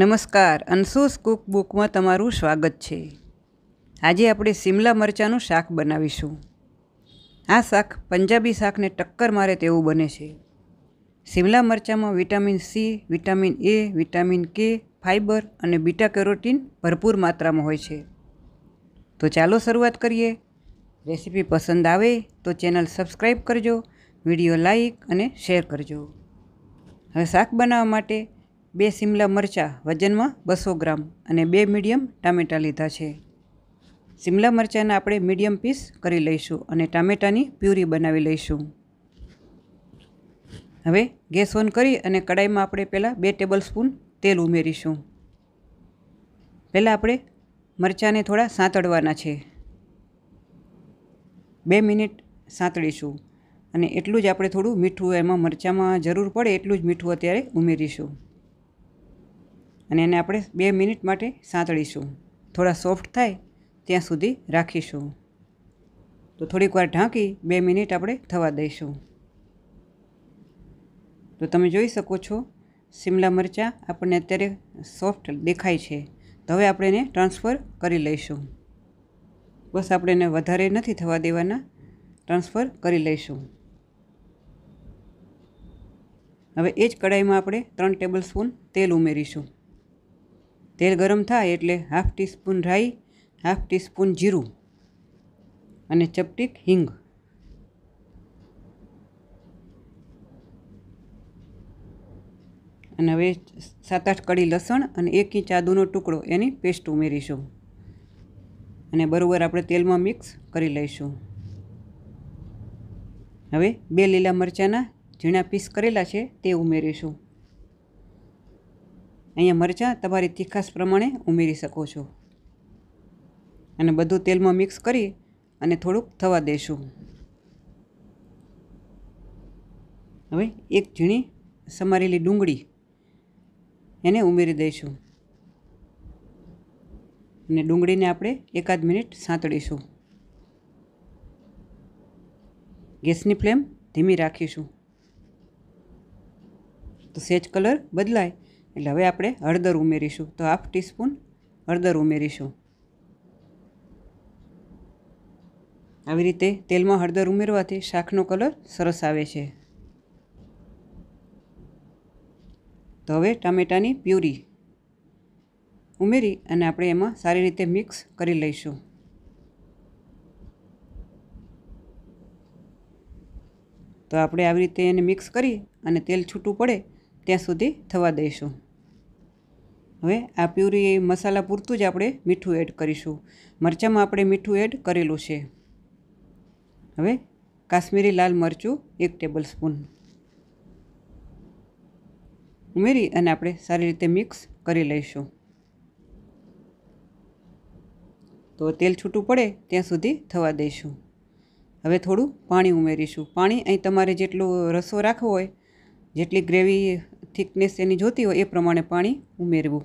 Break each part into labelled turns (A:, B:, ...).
A: નમસ્કાર અંશુસ કુકબુકમાં તમારું સ્વાગત છે આજે આપણે સિમલા મરચાંનું શાક બનાવીશું આ શાક પંજાબી શાકને ટક્કર મારે તેવું બને છે સિમલા મરચાંમાં vitamin C vitamin A vitamin K fibre અને બીટા કેરોટીન ભરપૂર માત્રામાં હોય છે તો ચાલો શરૂઆત કરીએ રેસીપી પસંદ આવે તો ચેનલ સબસ્ક્રાઈબ કરજો વિડીયો લાઈક અને શેર કરજો હવે શાક બનાવવા માટે બે સિમલા મરચાં વજનમાં બસો ગ્રામ અને બે મીડિયમ ટામેટાં લીધા છે સિમલા મરચાંના આપણે મીડિયમ પીસ કરી લઈશું અને ટામેટાની પ્યુરી બનાવી લઈશું હવે ગેસ ઓન કરી અને કડાઈમાં આપણે પહેલાં બે ટેબલ સ્પૂન તેલ ઉમેરીશું પહેલાં આપણે મરચાંને થોડા સાંતળવાના છે બે મિનિટ સાંતળીશું અને એટલું જ આપણે થોડું મીઠું એમાં મરચાંમાં જરૂર પડે એટલું જ મીઠું અત્યારે ઉમેરીશું અને એને આપણે બે મિનિટ માટે સાંતળીશું થોડા સોફ્ટ થાય ત્યાં સુધી રાખીશું તો થોડીક વાર ઢાંકી બે મિનિટ આપણે થવા દઈશું તો તમે જોઈ શકો છો સિમલા મરચાં આપણને અત્યારે સોફ્ટ દેખાય છે તો હવે આપણે એને ટ્રાન્સફર કરી લઈશું બસ આપણે એને વધારે નથી થવા દેવાના ટ્રાન્સફર કરી લઈશું હવે એ જ કઢાઈમાં આપણે ત્રણ ટેબલ સ્પૂન તેલ ઉમેરીશું તેલ ગરમ થાય એટલે હાફ ટીસ્પૂન રાઈ હાફ ટીસ્પૂન જીરું અને ચપટીક હિંગ અને હવે સાત આઠ કડી લસણ અને એક ઇંચ આદુનો ટુકડો એની પેસ્ટ ઉમેરીશું અને બરાબર આપણે તેલમાં મિક્સ કરી લઈશું હવે બે લીલા મરચાંના ઝીણા પીસ કરેલા છે તે ઉમેરીશું અહીંયા મરચાં તમારી તીખાસ પ્રમાણે ઉમેરી શકો છો અને બધું તેલમાં મિક્સ કરી અને થોડુંક થવા દેશું હવે એક ઝીણી સમારેલી ડુંગળી એને ઉમેરી દઈશું અને ડુંગળીને આપણે એકાદ મિનિટ સાંતળીશું ગેસની ફ્લેમ ધીમી રાખીશું તો સેજ કલર બદલાય એટલે હવે આપણે હળદર ઉમેરીશું તો હાફ ટીસ્પૂન હળદર ઉમેરીશું આવી રીતે તેલમાં હળદર ઉમેરવાથી શાકનો કલર સરસ આવે છે તો હવે ટામેટાની પ્યુરી ઉમેરી અને આપણે એમાં સારી રીતે મિક્સ કરી લઈશું તો આપણે આવી રીતે એને મિક્સ કરી અને તેલ છૂટું પડે ત્યાં સુધી થવા દઈશું હવે આ પ્યુરી મસાલા પૂરતું જ આપણે મીઠું એડ કરીશું મરચાંમાં આપણે મીઠું એડ કરેલું છે હવે કાશ્મીરી લાલ મરચું એક ટેબલ સ્પૂન ઉમેરી અને આપણે સારી રીતે મિક્સ કરી લઈશું તો તેલ છૂટું પડે ત્યાં સુધી થવા દઈશું હવે થોડું પાણી ઉમેરીશું પાણી અહીં તમારે જેટલો રસો રાખવો હોય જેટલી ગ્રેવી થિકનેસ એની જોતી હોય એ પ્રમાણે પાણી ઉમેરવું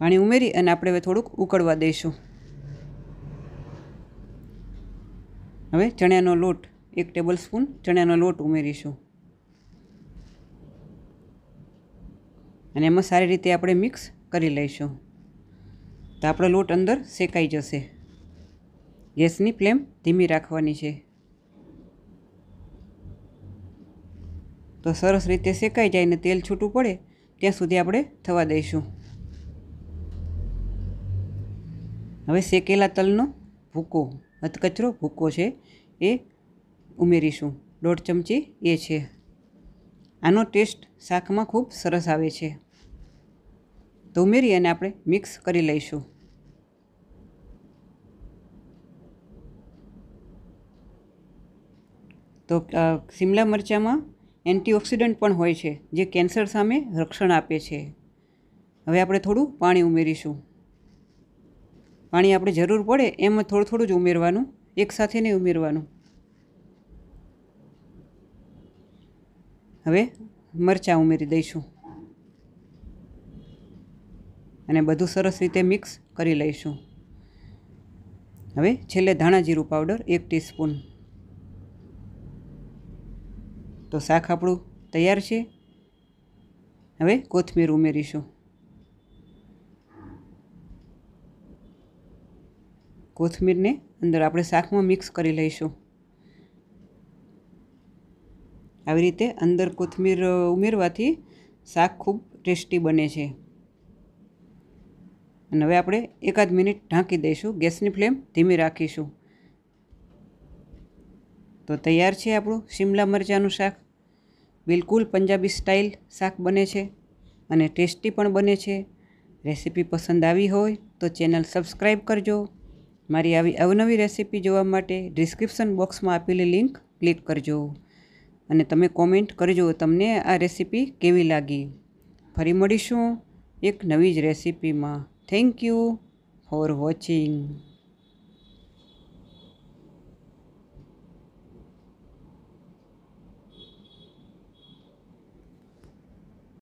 A: પાણી ઉમેરી અને આપણે હવે થોડુંક ઉકળવા દઈશું હવે ચણાનો લોટ એક ટેબલ સ્પૂન ચણાનો લોટ ઉમેરીશું અને એમાં સારી રીતે આપણે મિક્સ કરી લઈશું તો આપણો લોટ અંદર શેકાઈ જશે ગેસની ફ્લેમ ધીમી રાખવાની છે તો સરસ રીતે શેકાઈ જાય ને તેલ છૂટું પડે ત્યાં સુધી આપણે થવા દઈશું હવે શેકેલા તલનો ભૂકો હથકચરો ભૂકો છે એ ઉમેરીશું દોઢ ચમચી એ છે આનો ટેસ્ટ શાકમાં ખૂબ સરસ આવે છે તો ઉમેરી અને આપણે મિક્સ કરી લઈશું તો શિમલા મરચાંમાં એન્ટીઓક્સિડન્ટ પણ હોય છે જે કેન્સર સામે રક્ષણ આપે છે હવે આપણે થોડું પાણી ઉમેરીશું પાણી આપણે જરૂર પડે એમાં થોડું થોડું જ ઉમેરવાનું એકસાથે નહીં ઉમેરવાનું હવે મરચાં ઉમેરી દઈશું અને બધું સરસ રીતે મિક્સ કરી લઈશું હવે છેલ્લે ધાણા જીરું પાવડર એક ટીસ્પૂન તો શાક આપણું તૈયાર છે હવે કોથમીર ઉમેરીશું કોથમીરને અંદર આપણે શાકમાં મિક્સ કરી લઈશું આવી રીતે અંદર કોથમીર ઉમેરવાથી શાક ખૂબ ટેસ્ટી બને છે અને હવે આપણે એકાદ મિનિટ ઢાંકી દઈશું ગેસની ફ્લેમ ધીમી રાખીશું તો તૈયાર છે આપણું શિમલા મરચાંનું શાક બિલકુલ પંજાબી સ્ટાઇલ શાક બને છે અને ટેસ્ટી પણ બને છે રેસીપી પસંદ આવી હોય તો ચેનલ સબસ્ક્રાઈબ કરજો મારી આવી અવનવી રેસીપી જોવા માટે ડિસ્ક્રિપ્શન બોક્સમાં આપેલી લિંક ક્લિક કરજો અને તમે કોમેન્ટ કરજો તમને આ રેસીપી કેવી લાગી ફરી મળીશું એક નવી જ રેસીપીમાં થેન્ક યુ ફોર વોચિંગ